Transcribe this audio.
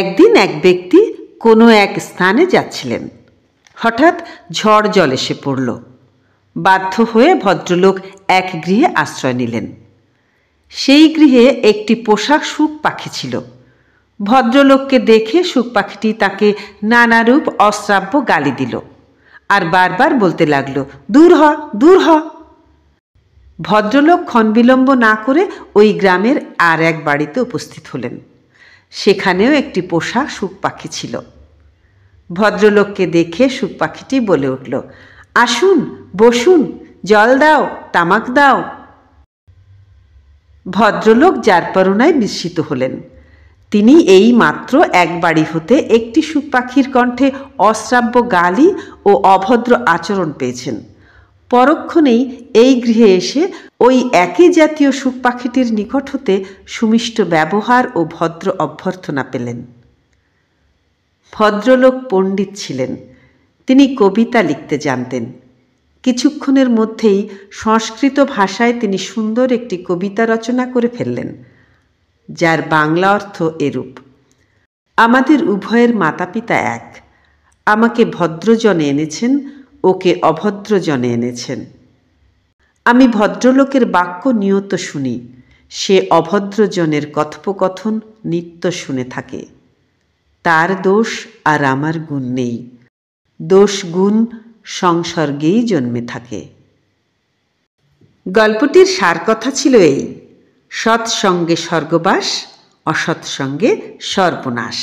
একদিন এক ব্যক্তি কোনো এক স্থানে যাচ্ছিলেন হঠাৎ ঝড় জল এসে পড়ল বাধ্য হয়ে ভদ্রলোক এক গৃহে আশ্রয় নিলেন সেই গৃহে একটি পোশাক সুখ পাখি ছিল ভদ্রলোককে দেখে সুখ পাখিটি তাকে নানারূপ অশ্রাব্য গালি দিল আর বারবার বলতে লাগলো দূর হ দূর হ ভদ্রলোক ক্ষণবিলম্ব না করে ওই গ্রামের আর এক বাড়িতে উপস্থিত হলেন সেখানেও একটি পোষা সুখ পাখি ছিল ভদ্রলোককে দেখে সুখ পাখিটি বলে উঠল আসুন বসুন জল দাও তামাক দাও ভদ্রলোক যার পরনায় বিস্মিত হলেন তিনি এই মাত্র এক বাড়ি হতে একটি সুপাখির কণ্ঠে অশ্রাব্য গালি ও অভদ্র আচরণ পেয়েছেন পরক্ষণেই এই গৃহে এসে ওই একই জাতীয় সুখ পাখিটির নিকট হতে সুমিষ্ট ব্যবহার ও ভদ্র অভ্যর্থনা পেলেন ভদ্রলোক পণ্ডিত ছিলেন তিনি কবিতা লিখতে জানতেন কিছুক্ষণের মধ্যেই সংস্কৃত ভাষায় তিনি সুন্দর একটি কবিতা রচনা করে ফেললেন যার বাংলা অর্থ এরূপ আমাদের উভয়ের মাতা পিতা এক আমাকে ভদ্রজনে এনেছেন ওকে অভদ্র জনে এনেছেন আমি ভদ্রলোকের বাক্য নিয়ত শুনি সে অভদ্রজনের কথোপকথন নিত্য শুনে থাকে তার দোষ আর আমার গুণ নেই দোষ গুণ সংসর্গেই জন্মে থাকে গল্পটির সার কথা ছিল এই সৎসঙ্গে স্বর্গবাস অসৎসঙ্গে সর্বনাশ